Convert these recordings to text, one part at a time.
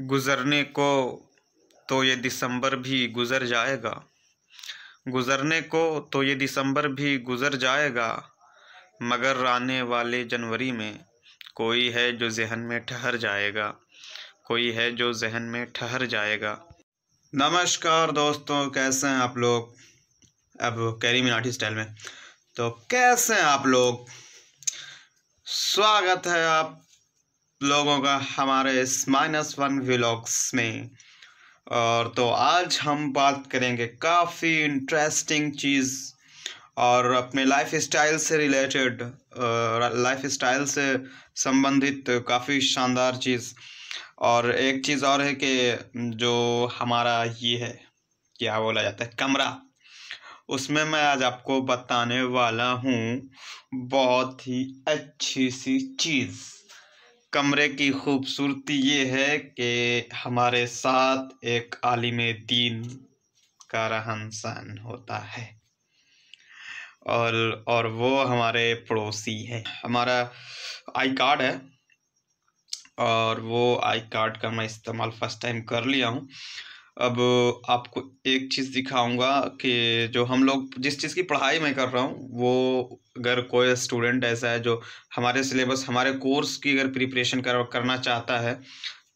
गुज़रने को तो ये दिसंबर भी गुज़र जाएगा गुज़रने को तो ये दिसंबर भी गुज़र जाएगा मगर आने वाले जनवरी में कोई है जो जहन में ठहर जाएगा कोई है जो जहन में ठहर जाएगा नमस्कार दोस्तों कैसे हैं आप लोग अब कैरी मिनाटी स्टाइल में तो कैसे हैं आप लोग स्वागत है आप लोगों का हमारे इस माइनस वन व्लॉग्स में और तो आज हम बात करेंगे काफ़ी इंटरेस्टिंग चीज़ और अपने लाइफ स्टाइल से रिलेटेड लाइफ स्टाइल से संबंधित काफ़ी शानदार चीज़ और एक चीज़ और है कि जो हमारा ये है क्या बोला जाता है कमरा उसमें मैं आज आपको बताने वाला हूँ बहुत ही अच्छी सी चीज़ कमरे की खूबसूरती ये है कि हमारे साथ एक आलिम दीन का रहन सहन होता है और और वो हमारे पड़ोसी है हमारा आई कार्ड है और वो आई कार्ड का मैं इस्तेमाल फ़र्स्ट टाइम कर लिया हूँ अब आपको एक चीज़ दिखाऊंगा कि जो हम लोग जिस चीज़ की पढ़ाई मैं कर रहा हूँ वो अगर कोई स्टूडेंट ऐसा है जो हमारे सिलेबस हमारे कोर्स की अगर प्रिपरेशन कर करना चाहता है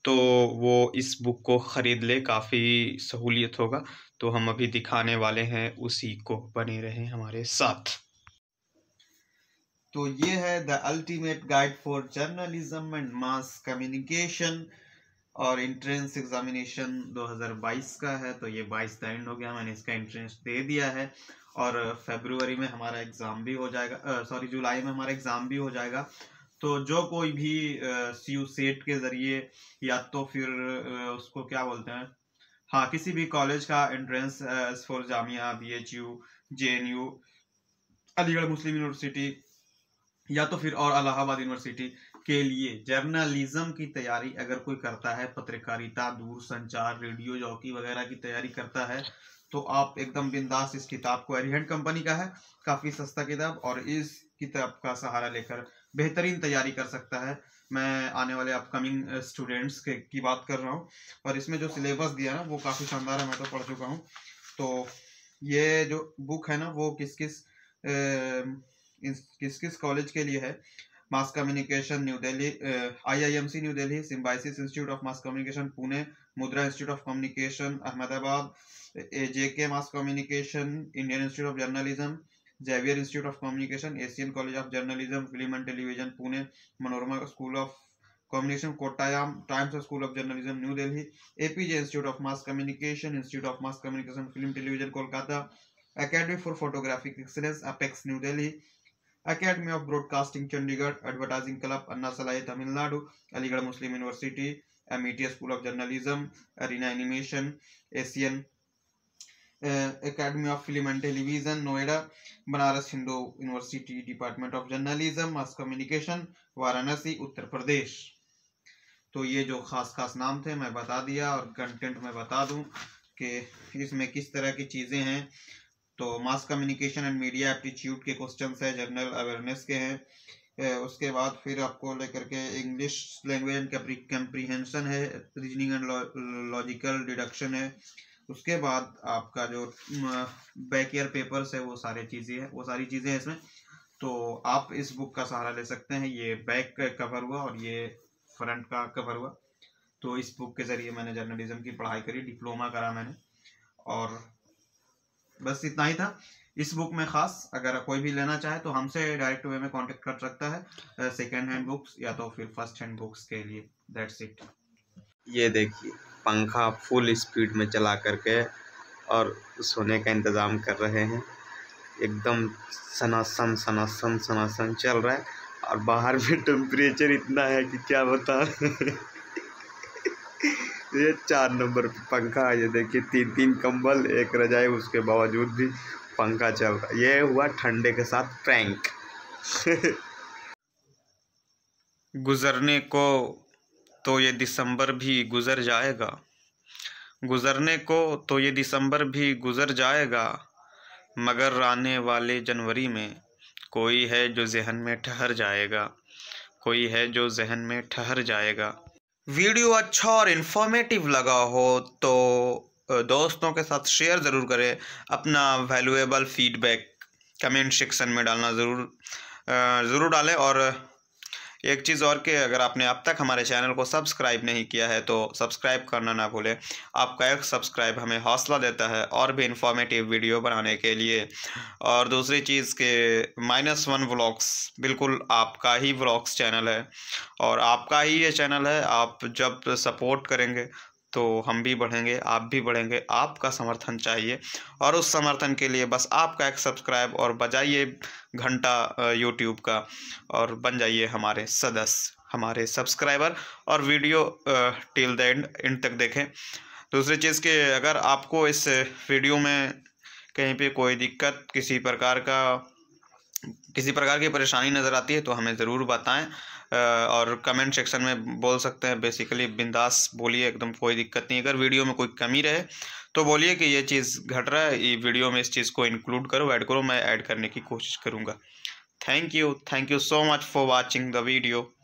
तो वो इस बुक को ख़रीद ले काफ़ी सहूलियत होगा तो हम अभी दिखाने वाले हैं उसी को बने रहें हमारे साथ तो ये है the ultimate guide for journalism and mass communication और इंट्रेंस एग्जामिनेशन 2022 का है तो ये 22 का एंड हो गया मैंने इसका इंट्रेंस दे दिया है और फेब्रुवरी में हमारा एग्ज़ाम भी हो जाएगा सॉरी जुलाई में हमारा एग्ज़ाम भी हो जाएगा तो जो कोई भी सी यू सेट के ज़रिए या तो फिर आ, उसको क्या बोलते हैं हाँ किसी भी कॉलेज का entrance for Jamia B H U J N U Aligarh Muslim university या तो फिर और अलाहाबाद यूनिवर्सिटी के लिए जर्नलिज्म की तैयारी अगर कोई करता है पत्रकारिता दूर संचार रेडियो जॉकी वगैरह की तैयारी करता है तो आप एकदम बिंदास इस किताब को एरिहेंट कंपनी का है काफ़ी सस्ता किताब और इस किताब का सहारा लेकर बेहतरीन तैयारी कर सकता है मैं आने वाले अपकमिंग स्टूडेंट्स के की बात कर रहा हूँ और इसमें जो सिलेबस दिया ना वो काफ़ी शानदार है मैं तो पढ़ चुका हूँ तो ये जो बुक है ना वो किस किस ए, किस किस कॉलेज के लिए है mass communication New Delhi I I IIMC New Delhi Symbiosis institute of mass communication Pune Mudra institute of communication Ahmedabad A JK mass communication Indian institute of journalism Xavier institute of communication Asian college of journalism film and television Pune Manorama school of communication Kottayam Times of school of journalism New Delhi J institute of mass communication institute of mass communication film television Kolkata academy for photographic excellence apex new Delhi academy of broadcasting Chandigarh advertising club अन्ना सलाई Tamil Nadu Aligarh Muslim university M MET school of journalism arena animation Asian academy of film and television Noida Banaras Hindu university department of journalism mass communication Varanasi उत्तर प्रदेश तो ये जो खास खास नाम थे मैं बता दिया और कंटेंट मैं बता दूं कि इसमें किस तरह की चीज़ें हैं तो mass communication and media aptitude के क्वेश्चन है जनरल अवेयरनेस के हैं उसके बाद फिर आपको लेकर के इंग्लिश लैंग्वेज एंड है रीजनिंग एंड लॉजिकल डिडक्शन है उसके बाद आपका जो बैक ईयर पेपर्स है वो सारे चीज़ें हैं वो सारी चीज़ें हैं इसमें तो आप इस बुक का सहारा ले सकते हैं ये बैक कवर हुआ और ये फ्रंट का कवर हुआ तो इस बुक के ज़रिए मैंने जर्नलिज्म की पढ़ाई करी डिप्लोमा करा मैंने और बस इतना ही था इस बुक में खास अगर कोई भी लेना चाहे तो हमसे डायरेक्ट वे में कांटेक्ट कर सकता है सेकेंड हैंड बुक्स या तो फिर फर्स्ट हैंड बुक्स के लिए दैट्स इट ये देखिए पंखा फुल स्पीड में चला करके और सोने का इंतज़ाम कर रहे हैं एकदम सनासन सनासन सनासन चल रहा है और बाहर भी टेम्परेचर इतना है कि क्या बता ये चार नंबर पंखा ये देखिए तीन तीन कंबल एक रजाई उसके बावजूद भी पंखा चल रहा ये हुआ ठंडे के साथ प्रैंक गुज़रने को तो ये दिसंबर भी गुज़र जाएगा गुज़रने को तो ये दिसंबर भी गुज़र जाएगा मगर आने वाले जनवरी में कोई है जो जहन में ठहर जाएगा कोई है जो जहन में ठहर जाएगा वीडियो अच्छा और इन्फॉर्मेटिव लगा हो तो दोस्तों के साथ शेयर ज़रूर करें अपना वैल्यूएबल फीडबैक कमेंट सेक्शन में डालना ज़रूर ज़रूर डालें और एक चीज़ और कि अगर आपने अब तक हमारे चैनल को सब्सक्राइब नहीं किया है तो सब्सक्राइब करना ना भूलें आपका एक सब्सक्राइब हमें हौसला देता है और भी इंफॉर्मेटिव वीडियो बनाने के लिए और दूसरी चीज़ के माइनस वन व्लॉग्स बिल्कुल आपका ही व्लॉग्स चैनल है और आपका ही ये चैनल है आप जब सपोर्ट करेंगे तो हम भी बढ़ेंगे आप भी बढ़ेंगे आपका समर्थन चाहिए और उस समर्थन के लिए बस आपका एक सब्सक्राइब और बजाइए घंटा यूट्यूब का और बन जाइए हमारे सदस्य हमारे सब्सक्राइबर और video till the end end तक देखें दूसरी चीज़ कि अगर आपको इस वीडियो में कहीं पे कोई दिक्कत किसी प्रकार का किसी प्रकार की परेशानी नज़र आती है तो हमें ज़रूर बताएं और कमेंट सेक्शन में बोल सकते हैं बेसिकली बिंदास बोलिए एकदम कोई दिक्कत नहीं अगर वीडियो में कोई कमी रहे तो बोलिए कि ये चीज़ घट रहा है ये वीडियो में इस चीज़ को इंक्लूड करो ऐड करो मैं ऐड करने की कोशिश करूँगा thank you thank you so much for watching the video